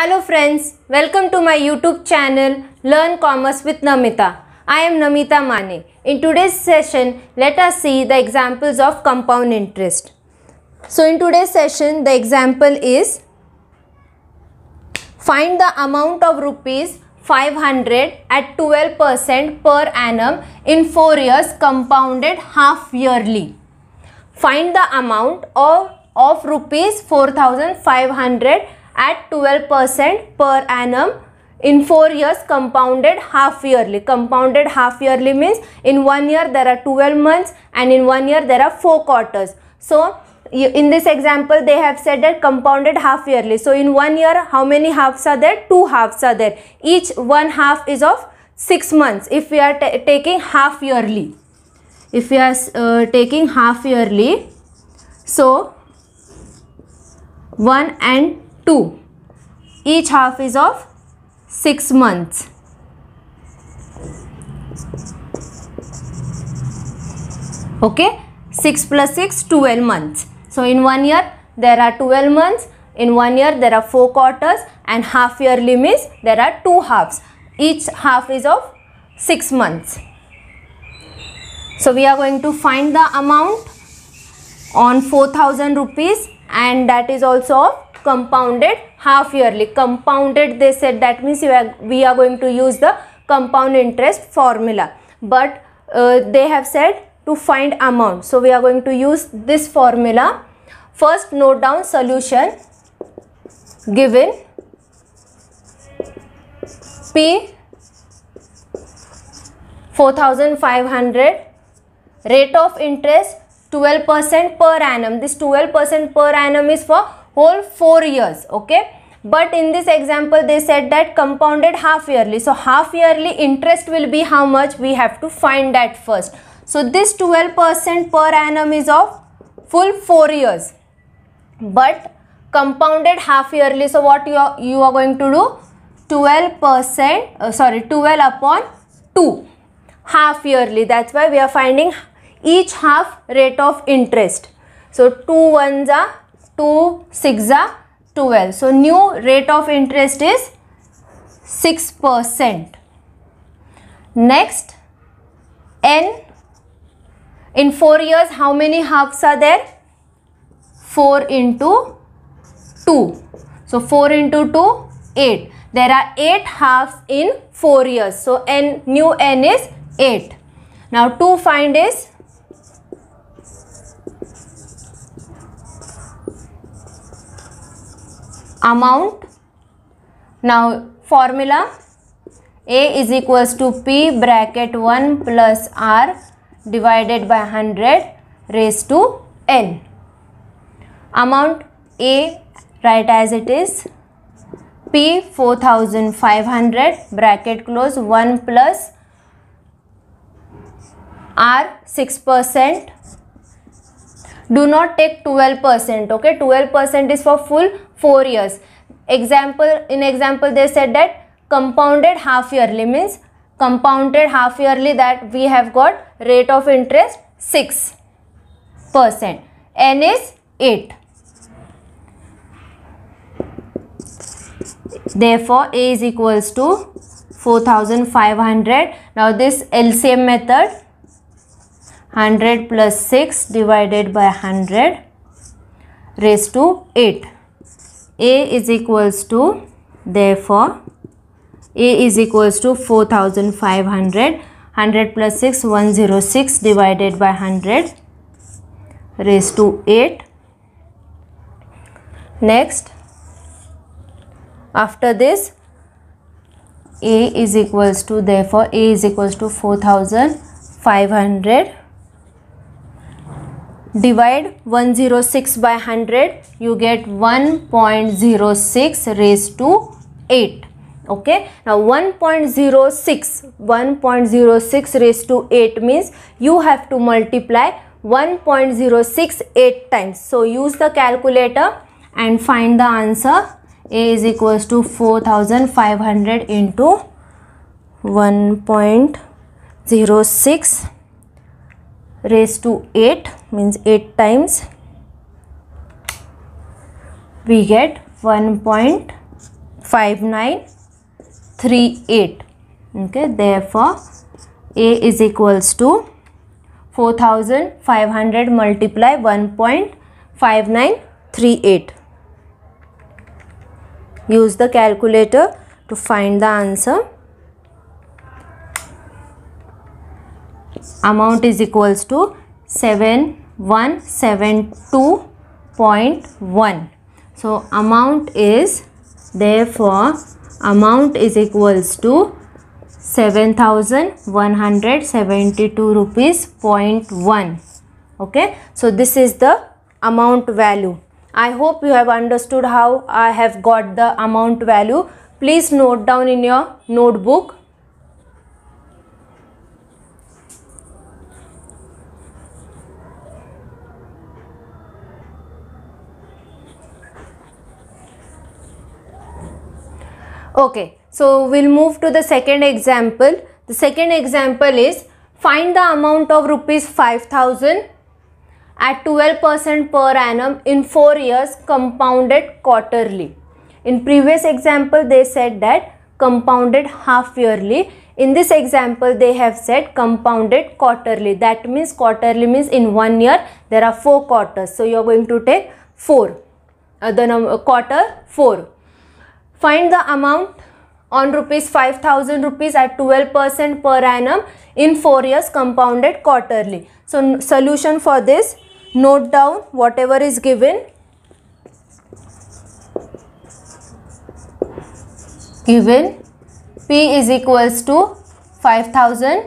Hello friends, welcome to my YouTube channel Learn Commerce with Namita. I am Namita Mane. In today's session, let us see the examples of compound interest. So in today's session, the example is Find the amount of rupees 500 at 12% per annum in 4 years compounded half yearly. Find the amount of, of rupees 4500 at 12% per annum in 4 years compounded half yearly. Compounded half yearly means in 1 year there are 12 months and in 1 year there are 4 quarters. So in this example they have said that compounded half yearly. So in 1 year how many halves are there? 2 halves are there. Each one half is of 6 months if we are taking half yearly. If we are uh, taking half yearly. So 1 and 2. Each half is of 6 months. Okay, 6 plus 6, 12 months. So in one year, there are 12 months. In one year, there are 4 quarters and half yearly means there are 2 halves. Each half is of 6 months. So we are going to find the amount on 4000 rupees and that is also of compounded half yearly compounded they said that means we are going to use the compound interest formula but uh, they have said to find amount so we are going to use this formula first note down solution given p 4500 rate of interest 12% per annum this 12% per annum is for whole 4 years okay but in this example they said that compounded half yearly so half yearly interest will be how much we have to find that first so this 12% per annum is of full 4 years but compounded half yearly so what you are, you are going to do 12% uh, sorry 12 upon 2 half yearly that's why we are finding each half rate of interest so 2 ones are 2 6 are 12. So, new rate of interest is 6%. Next, N. In 4 years, how many halves are there? 4 into 2. So, 4 into 2, 8. There are 8 halves in 4 years. So, N, new N is 8. Now, 2 find is amount. Now formula A is equals to P bracket 1 plus R divided by 100 raised to N. Amount A write as it is P 4500 bracket close 1 plus R 6% do not take 12% okay 12% is for full 4 years. Example, in example they said that compounded half yearly means compounded half yearly that we have got rate of interest 6 percent. N is 8. Therefore, A is equals to 4500. Now, this LCM method 100 plus 6 divided by 100 raised to 8. A is equals to therefore A is equals to 4500 100 plus 6 106 divided by 100 raised to 8 next after this A is equals to therefore A is equals to 4500 divide 106 by 100 you get 1.06 raised to 8 okay now 1.06 1.06 raised to 8 means you have to multiply 1.068 times so use the calculator and find the answer a is equals to 4500 into 1.06 raised to 8 means 8 times we get 1.5938 okay therefore a is equals to 4500 multiply 1.5938 use the calculator to find the answer amount is equals to 7172.1 so amount is therefore amount is equals to 7172 rupees 0.1 okay so this is the amount value i hope you have understood how i have got the amount value please note down in your notebook Okay, so we'll move to the second example. The second example is find the amount of rupees 5000 at 12% per annum in 4 years compounded quarterly. In previous example they said that compounded half yearly. In this example they have said compounded quarterly. That means quarterly means in one year there are 4 quarters. So you are going to take 4. Uh, the number, quarter 4 Find the amount on rupees 5000 rupees at 12% per annum in 4 years compounded quarterly. So solution for this note down whatever is given given P is equals to 5000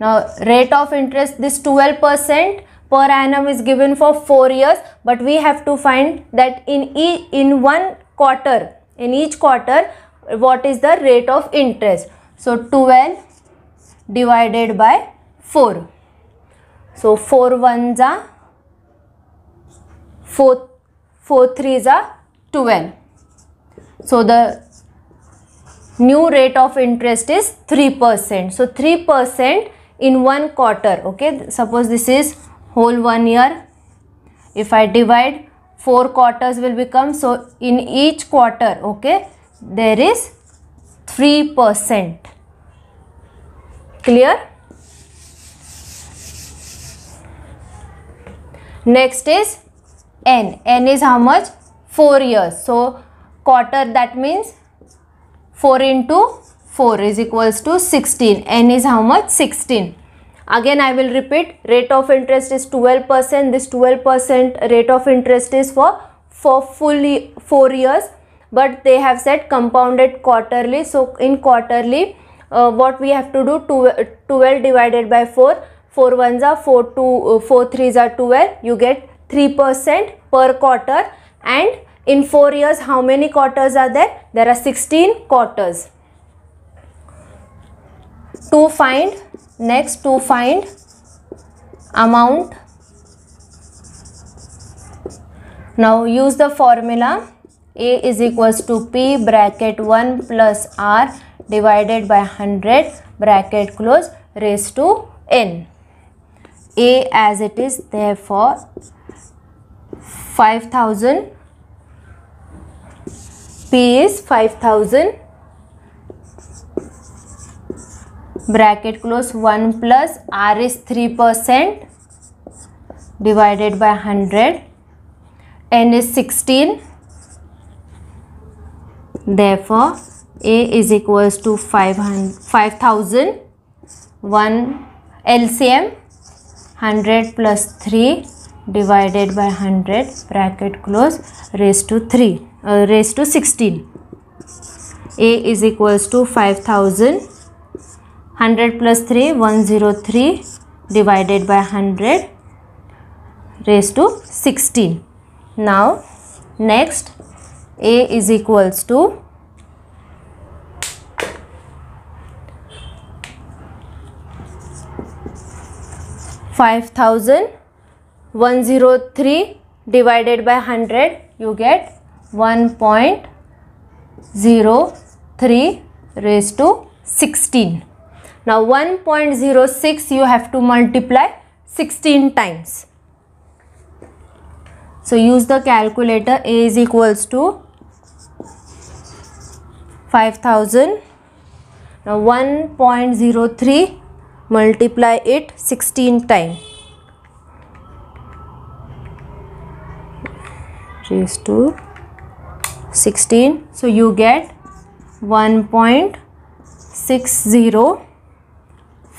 now rate of interest this 12% per annum is given for 4 years but we have to find that in e in one quarter in each quarter what is the rate of interest so 12 divided by 4 so 4 ones are 4 4 threes are 12 so the new rate of interest is 3% so 3% in one quarter okay suppose this is whole one year if I divide four quarters will become so in each quarter okay there is 3% clear next is n n is how much 4 years so quarter that means 4 into 4 is equals to 16 n is how much 16 Again, I will repeat rate of interest is 12%. This 12% rate of interest is for, for fully 4 years but they have said compounded quarterly. So, in quarterly uh, what we have to do 12, divided by 4 4 ones are 4 2 uh, 4 threes are 12 you get 3% per quarter and in 4 years how many quarters are there there are 16 quarters to find next to find amount now use the formula a is equals to p bracket 1 plus r divided by 100 bracket close raised to n a as it is therefore 5000 p is 5000 bracket close 1 plus r is 3 percent divided by 100 n is 16 therefore a is equals to 5001 LCM 100 plus 3 divided by 100 bracket close raised to 3 uh, raised to 16 a is equals to 5000 100 plus 3 103 divided by 100 raised to 16. Now next A is equals to Five thousand one zero three divided by hundred, you get one point zero three raised to sixteen. Now 1.06 you have to multiply 16 times. So use the calculator A is equals to 5000. Now 1.03 multiply it 16 times. Raise to 16 so you get 1.60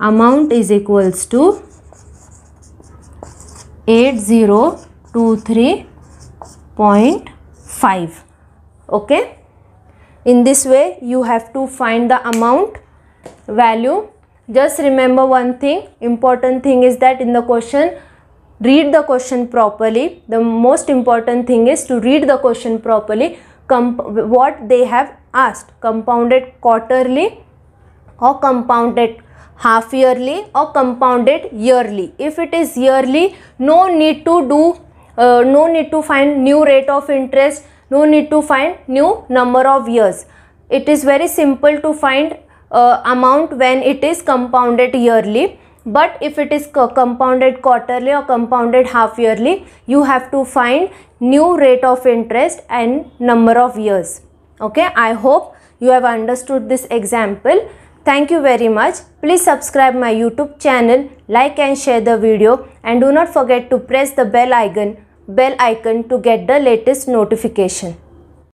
amount is equals to 8023.5 okay in this way you have to find the amount value just remember one thing important thing is that in the question read the question properly the most important thing is to read the question properly what they have asked compounded quarterly or compounded half yearly or compounded yearly. If it is yearly, no need to do, uh, no need to find new rate of interest, no need to find new number of years. It is very simple to find uh, amount when it is compounded yearly. But if it is compounded quarterly or compounded half yearly, you have to find new rate of interest and number of years. Okay, I hope you have understood this example. Thank you very much. Please subscribe my YouTube channel, like and share the video and do not forget to press the bell icon, bell icon to get the latest notification.